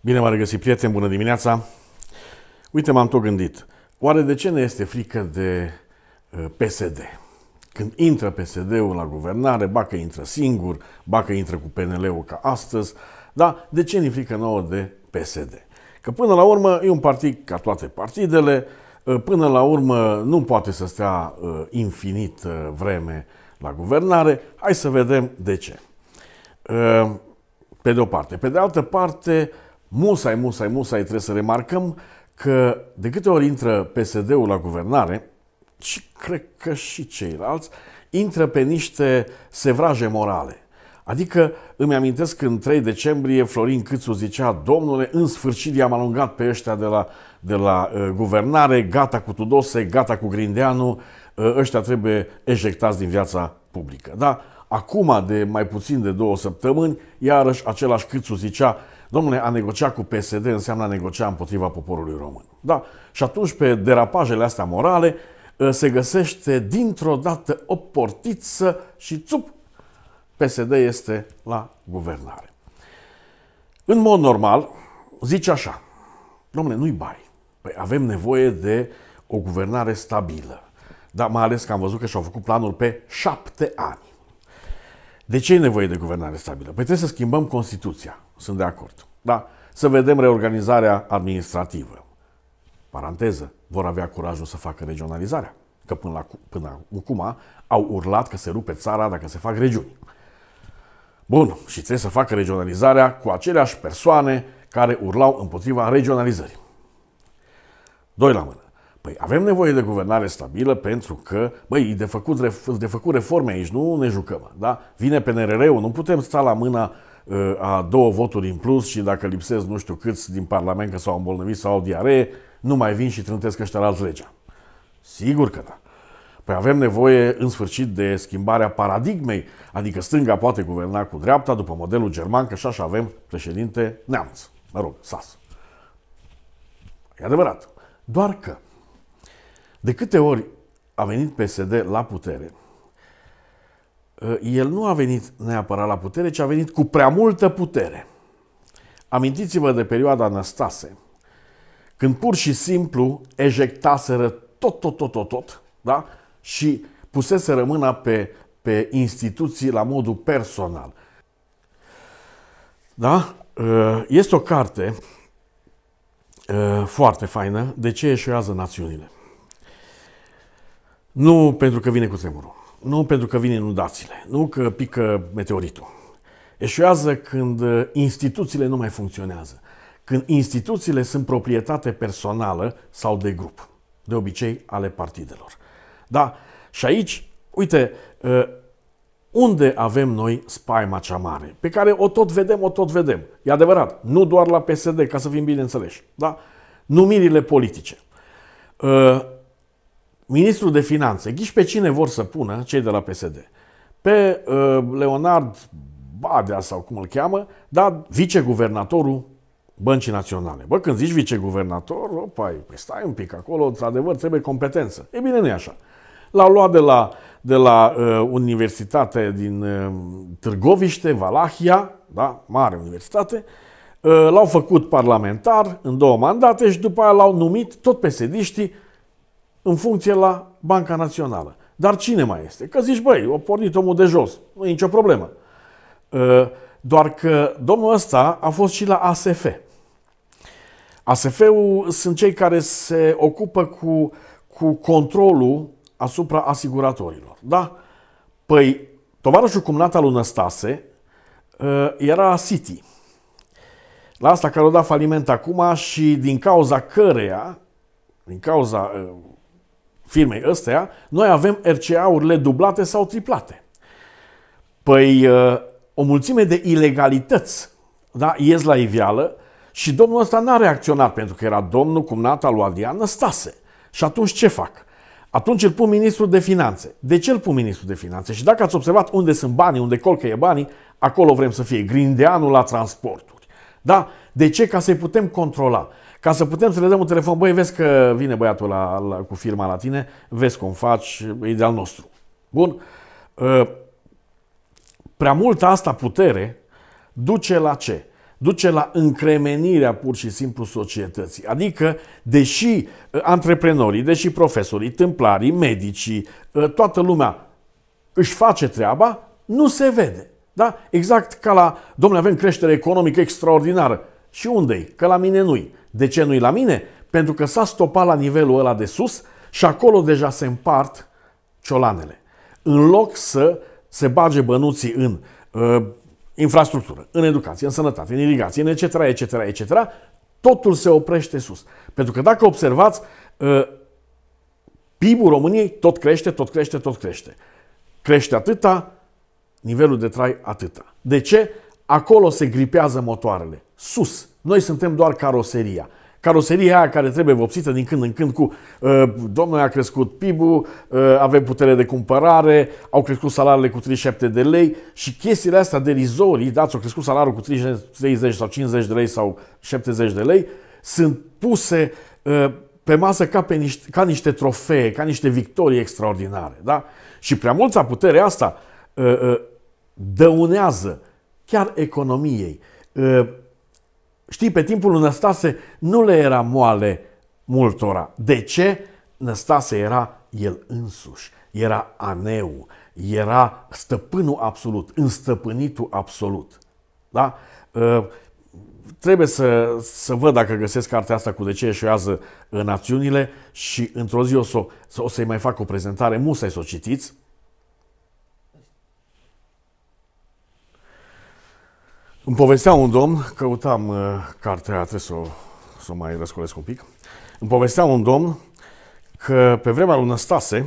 Bine m-a regăsit, prieteni, bună dimineața! Uite, m-am tot gândit. Oare de ce ne este frică de uh, PSD? Când intră PSD-ul la guvernare, ba că intră singur, ba că intră cu PNL-ul ca astăzi, dar de ce ne frică nouă de PSD? Că până la urmă e un partid ca toate partidele, uh, până la urmă nu poate să stea uh, infinit vreme la guvernare. Hai să vedem de ce. Pe de o parte. Pe de altă parte, Musai, musai, musai, trebuie să remarcăm că de câte ori intră PSD-ul la guvernare, și cred că și ceilalți, intră pe niște sevraje morale. Adică îmi amintesc că în 3 decembrie Florin Câțu zicea Domnule, în sfârșit i-am alungat pe ăștia de la, de la uh, guvernare, gata cu Tudose, gata cu Grindeanu, uh, ăștia trebuie ejectați din viața publică. Da? Acum, de mai puțin de două săptămâni, iarăși același Câțu zicea Domnule, a negocia cu PSD înseamnă a negocia împotriva poporului român. Da? Și atunci, pe derapajele astea morale, ă, se găsește dintr-o dată o portiță și țup, PSD este la guvernare. În mod normal, zice așa, domnule, nu-i bai. Păi avem nevoie de o guvernare stabilă. Dar mai ales că am văzut că și-au făcut planul pe șapte ani. De ce e nevoie de guvernare stabilă? Păi trebuie să schimbăm Constituția. Sunt de acord. Da? Să vedem reorganizarea administrativă. Paranteză, vor avea curajul să facă regionalizarea. Că până, la, până acum au urlat că se rupe țara dacă se fac regiuni. Bun, și trebuie să facă regionalizarea cu aceleași persoane care urlau împotriva regionalizării. Doi la mână. Păi avem nevoie de guvernare stabilă pentru că, băi, e de făcut, de făcut reforme aici, nu ne jucăm, da? Vine PNRR-ul, nu putem sta la mâna Uh, a două voturi în plus și dacă lipsesc nu știu câți din Parlament că s-au îmbolnăvit sau au diaree, nu mai vin și trântesc ăștia la legea. Sigur că da. Păi avem nevoie în sfârșit de schimbarea paradigmei, adică stânga poate guverna cu dreapta după modelul german, că așa avem președinte neamț, mă rog, sas. E adevărat. Doar că de câte ori a venit PSD la putere, Ă, el nu a venit neapărat la putere, ci a venit cu prea multă putere. Amintiți-vă de perioada Anastase, când pur și simplu ejectaseră tot, tot, tot, tot, tot, da? și pusese rămâna pe, pe instituții la modul personal. Da? Ă, este o carte ă, foarte faină, De ce eșuează națiunile? Nu pentru că vine cu tremurul. Nu pentru că vin inundațiile, nu că pică meteoritul. Eșuează când uh, instituțiile nu mai funcționează, când instituțiile sunt proprietate personală sau de grup, de obicei ale partidelor. Da? Și aici, uite, uh, unde avem noi spaima cea mare, pe care o tot vedem, o tot vedem. E adevărat, nu doar la PSD, ca să fim bine da? Numirile politice. Uh, ministrul de finanțe, ghiși pe cine vor să pună cei de la PSD. Pe uh, Leonard Badea sau cum îl cheamă, dar viceguvernatorul Băncii Naționale. Bă, când zici viceguvernator, opa, păi stai un pic acolo, într-adevăr, trebuie competență. E bine, nu e așa. L-au luat de la, de la uh, universitate din uh, Târgoviște, Valahia, da, mare universitate, uh, l-au făcut parlamentar în două mandate și după aia l-au numit tot pesediștii în funcție la Banca Națională. Dar cine mai este? Că zici, băi, o pornit omul de jos, nu e nicio problemă. Ă, doar că domnul ăsta a fost și la ASF. ASF-ul sunt cei care se ocupă cu, cu controlul asupra asiguratorilor. Da? Păi, tovarășul cum nata lui Năstase ă, era City. La asta care o dat faliment acum și din cauza căreia, din cauza ă, firmei ăsteia, noi avem RCA-urile dublate sau triplate. Păi uh, o mulțime de ilegalități da, ies la iveală și domnul ăsta n-a reacționat pentru că era domnul cumnata lui Adrian Năstase. Și atunci ce fac? Atunci îl pun ministrul de finanțe. De ce îl pun ministrul de finanțe? Și dacă ați observat unde sunt banii, unde colcăie banii, acolo vrem să fie grindeanul la transporturi. Da? De ce? Ca să-i putem controla. Ca să putem să le dăm un telefon, băi, vezi că vine băiatul la, la, cu firma la tine, vezi cum faci, e de-al nostru. Bun. Ă, prea multă asta putere duce la ce? Duce la încremenirea pur și simplu societății. Adică, deși ă, antreprenorii, deși profesorii, tâmplarii, medicii, ă, toată lumea își face treaba, nu se vede. Da? Exact ca la, domnule, avem creștere economică extraordinară. Și unde-i? Că la mine nu-i. De ce nu-i la mine? Pentru că s-a stopat la nivelul ăla de sus și acolo deja se împart ciolanele. În loc să se bage bănuții în uh, infrastructură, în educație, în sănătate, în irigație, în etc., etc., etc., totul se oprește sus. Pentru că dacă observați, uh, PIB-ul României tot crește, tot crește, tot crește. Crește atâta, nivelul de trai atâta. De ce? Acolo se gripează motoarele. Sus. Noi suntem doar caroseria. Caroseria aia care trebuie vopsită din când în când cu uh, domnul a crescut PIB-ul, uh, avem putere de cumpărare, au crescut salariile cu 37 de lei și chestiile astea derizorii, dați, au crescut salariul cu 30, sau 50 de lei sau 70 de lei, sunt puse uh, pe masă ca, pe niște, ca niște trofee, ca niște victorii extraordinare. Da? Și prea mulța putere asta uh, uh, dăunează chiar economiei. Ă, știi, pe timpul lui Năstase nu le era moale multora. De ce? Năstase era el însuși, era aneu, era stăpânul absolut, înstăpânitul absolut. Da? Ă, trebuie să, să văd dacă găsesc cartea asta cu de ce eșuează națiunile și într-o zi o, să, o să-i mai fac o prezentare, musai să o citiți, Îmi povestea un domn, căutam uh, cartea, trebuie să o, să o mai răscolesc un pic. Îmi povestea un domn că pe vremea lui Năstase,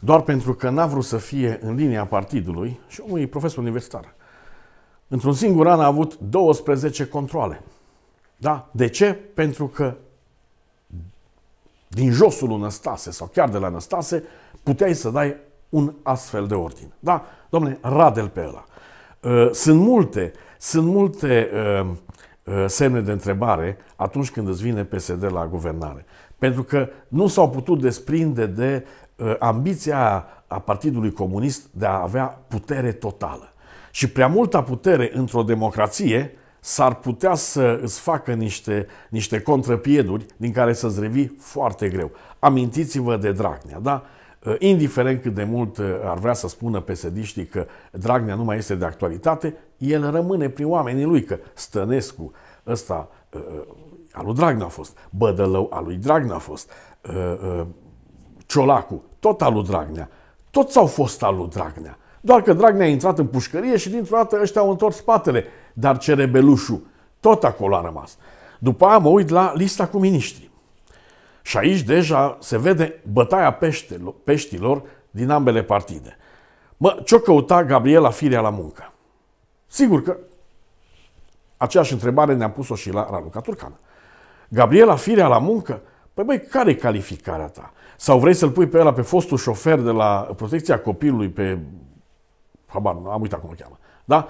doar pentru că n-a vrut să fie în linia partidului, și omul e profesor universitar, într-un singur an a avut 12 controle. Da? De ce? Pentru că din josul lui Năstase sau chiar de la Năstase, puteai să dai un astfel de ordin. Da? Domne, radel pe ăla. Uh, sunt multe, sunt multe uh, uh, semne de întrebare atunci când îți vine PSD la guvernare. Pentru că nu s-au putut desprinde de ambiția a Partidului Comunist de a avea putere totală. Și prea multă putere într-o democrație s-ar putea să îți facă niște, niște contrapieduri din care să-ți revii foarte greu. Amintiți-vă de Dragnea, da? Uh, indiferent cât de mult uh, ar vrea să spună pesediștii că Dragnea nu mai este de actualitate, el rămâne prin oamenii lui, că Stănescu ăsta uh, al lui Dragnea a fost, Bădălău al lui Dragnea a fost, Ciolacu tot al lui Dragnea, toți au fost al lui Dragnea. Doar că Dragnea a intrat în pușcărie și dintr-o dată ăștia au întors spatele, dar Cerebelușul tot acolo a rămas. După aia mă uit la lista cu miniștri. Și aici deja se vede bătaia peștilor din ambele partide. Mă, ce-o căuta Gabriela Firea la muncă? Sigur că aceeași întrebare ne-am pus-o și la Raluca Turcană. Gabriela Firea la muncă? Păi băi, care e calificarea ta? Sau vrei să-l pui pe ăla, pe fostul șofer de la protecția copilului, pe... Habar, am uitat cum o cheamă. Da?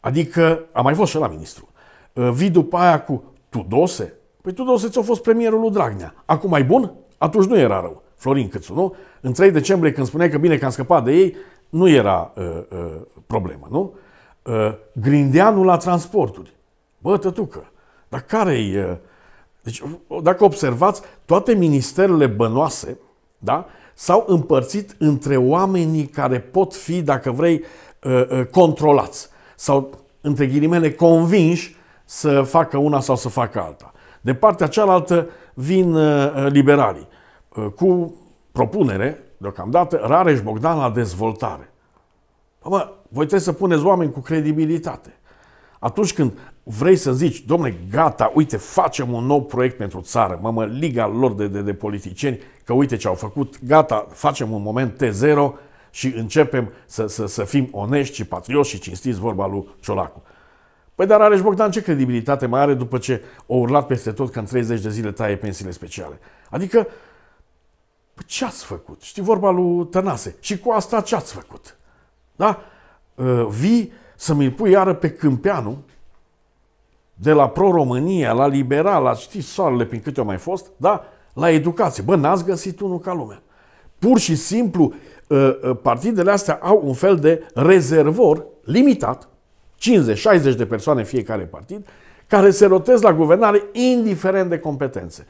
Adică a mai fost și la ministru. Ă, vii după aia cu Tudose, Păi să ți a fost premierul lui Dragnea. Acum mai bun? Atunci nu era rău. Florin Cățu, nu? În 3 decembrie, când spunea că bine că am scăpat de ei, nu era uh, uh, problemă, nu? Uh, grindeanul la transporturi. Bă, tătucă, dar care-i... Uh, deci, dacă observați, toate ministerele bănoase da, s-au împărțit între oamenii care pot fi, dacă vrei, uh, uh, controlați sau, între ghilimele, convinși să facă una sau să facă alta. De partea cealaltă vin uh, uh, liberalii uh, cu propunere, deocamdată, Rareș Bogdan la dezvoltare. Bă, voi trebuie să puneți oameni cu credibilitate. Atunci când vrei să zici, domne, gata, uite, facem un nou proiect pentru țară, mă, mă, liga lor de, de, de politicieni, că uite ce au făcut, gata, facem un moment T0 și începem să, să, să fim onești și patrioși și cinstiți, vorba lui Ciolacu. Păi dar Aleș Bogdan ce credibilitate mai are după ce o urlat peste tot că în 30 de zile taie pensiile speciale? Adică, ce ați făcut? Știi vorba lui Tănase. Și cu asta ce ați făcut? Da? Uh, vii să mi-l pui iară pe Câmpeanu, de la Pro-România, la Liberal, la știi soarele prin câte au mai fost, da? La educație. Bă, n-ați găsit unul ca lumea. Pur și simplu, uh, uh, partidele astea au un fel de rezervor limitat 50-60 de persoane fiecare partid, care se rotez la guvernare indiferent de competențe.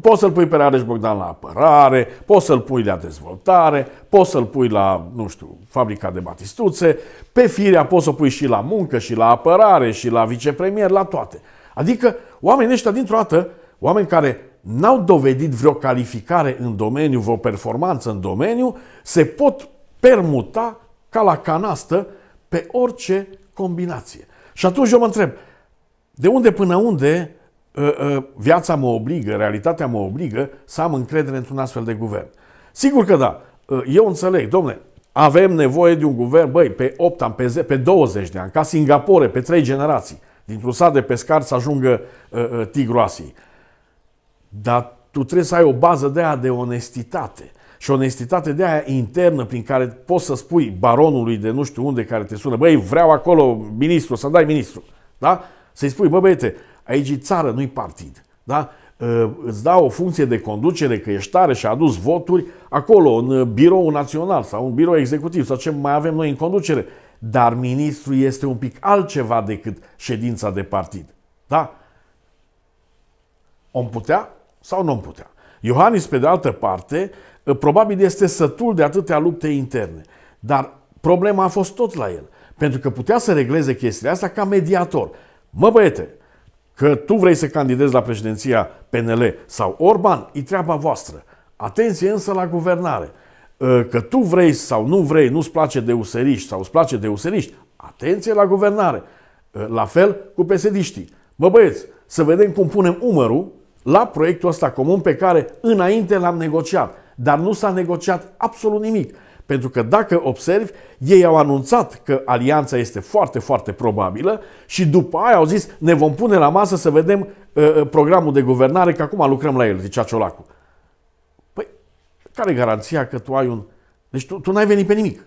Poți să-l pui pe Rareș Bogdan la apărare, poți să-l pui la dezvoltare, poți să-l pui la, nu știu, fabrica de batistuțe, pe firea poți să pui și la muncă, și la apărare, și la vicepremier, la toate. Adică oamenii ăștia dintr-o dată, oameni care n-au dovedit vreo calificare în domeniu, vreo performanță în domeniu, se pot permuta ca la canastă pe orice combinație. Și atunci eu mă întreb, de unde până unde ă, ă, viața mă obligă, realitatea mă obligă să am încredere într-un astfel de guvern? Sigur că da, ă, eu înțeleg, domne, avem nevoie de un guvern, băi, pe 8 ani, pe, 10, pe 20 de ani, ca Singapore, pe 3 generații, dintr-un sat de pescar să ajungă tigroasii. Dar tu trebuie să ai o bază de aia de onestitate – și onestitate de aia internă prin care poți să spui baronului de nu știu unde care te sună, băi, vreau acolo ministru, să dai ministru, da? Să-i spui, bă băiete, aici e țară, nu-i partid, da? Ă, îți dau o funcție de conducere, că ești tare și a adus voturi, acolo, în birou național sau un birou executiv sau ce mai avem noi în conducere. Dar ministrul este un pic altceva decât ședința de partid. Da? Om putea sau nu putea? Iohannis, pe de altă parte, Probabil este sătul de atâtea lupte interne. Dar problema a fost tot la el. Pentru că putea să regleze chestiile astea ca mediator. Mă băiete, că tu vrei să candidezi la președinția PNL sau Orban, e treaba voastră. Atenție însă la guvernare. Ă, că tu vrei sau nu vrei, nu-ți place de useriști sau îți place de useriști, atenție la guvernare. Ă, la fel cu pesediștii. Mă băieți, să vedem cum punem umărul la proiectul ăsta comun pe care înainte l-am negociat. Dar nu s-a negociat absolut nimic. Pentru că dacă observi, ei au anunțat că alianța este foarte, foarte probabilă și după aia au zis ne vom pune la masă să vedem uh, uh programul de guvernare, că acum lucrăm la el, zicea Ciolacu. Păi, care garanția că tu ai un... Deci tu, tu n-ai venit pe nimic.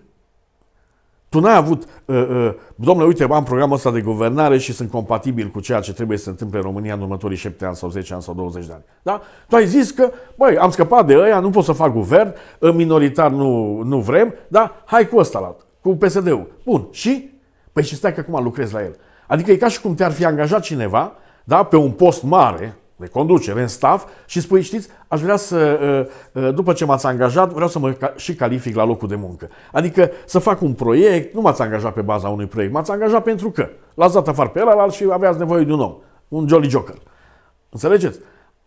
Tu n-ai avut, uh, uh, domnule, uite, am programul ăsta de guvernare și sunt compatibil cu ceea ce trebuie să se întâmple în România în următorii 7 ani sau 10 ani sau 20 de ani. Da? Tu ai zis că, băi, am scăpat de ăia, nu pot să fac guvern, minoritar nu, nu vrem, da. hai cu ăsta la cu PSD-ul. Bun, și? Păi și stai că acum lucrezi la el. Adică e ca și cum te-ar fi angajat cineva, da, pe un post mare, de conduce, în staff și spui, știți, aș vrea să, uh, uh, după ce m-ați angajat, vreau să mă și calific la locul de muncă. Adică să fac un proiect, nu m-ați angajat pe baza unui proiect, m-ați angajat pentru că l-ați dat afară pe el și aveați nevoie de un om, un jolly joker. Înțelegeți?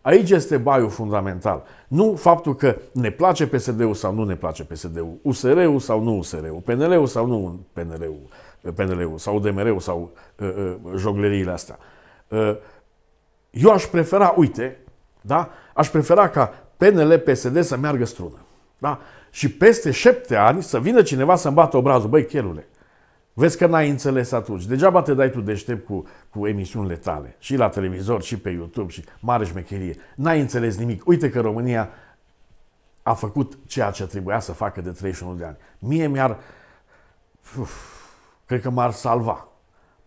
Aici este baiul fundamental. Nu faptul că ne place PSD-ul sau nu ne place PSD-ul, USR-ul sau nu USR-ul, PNL-ul sau nu PNL-ul, PNL-ul sau DMR-ul sau uh, uh, jogleriile astea. Uh, eu aș prefera, uite, da? aș prefera ca PNL-PSD să meargă strună. Da? Și peste șapte ani să vină cineva să-mi bată obrazul. Băi, chelule, vezi că n-ai înțeles atunci. Degeaba te dai tu deștept cu, cu emisiunile tale. Și la televizor, și pe YouTube, și mare șmecherie. N-ai înțeles nimic. Uite că România a făcut ceea ce trebuia să facă de 31 de ani. Mie mi-ar... Uf, cred că m-ar salva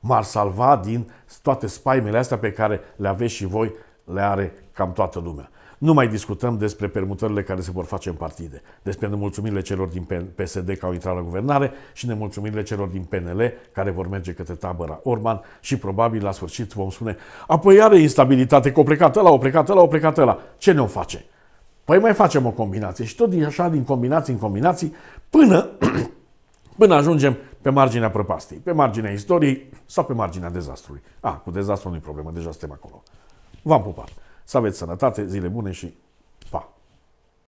m-ar salva din toate spaimele astea pe care le aveți și voi, le are cam toată lumea. Nu mai discutăm despre permutările care se vor face în partide, despre nemulțumirile celor din PSD care au intrat la guvernare și nemulțumirile celor din PNL care vor merge către tabăra Orban și probabil la sfârșit vom spune apoi are instabilitate, că o plecat ăla, o plecat ăla, o plecat ăla. Ce ne-o face? Păi mai facem o combinație și tot din așa, din combinații în combinații, până până ajungem pe marginea prăpastiei, pe marginea istoriei sau pe marginea dezastrului. A, ah, cu dezastrul nu-i problemă, deja suntem acolo. V-am pupat. Să aveți sănătate, zile bune și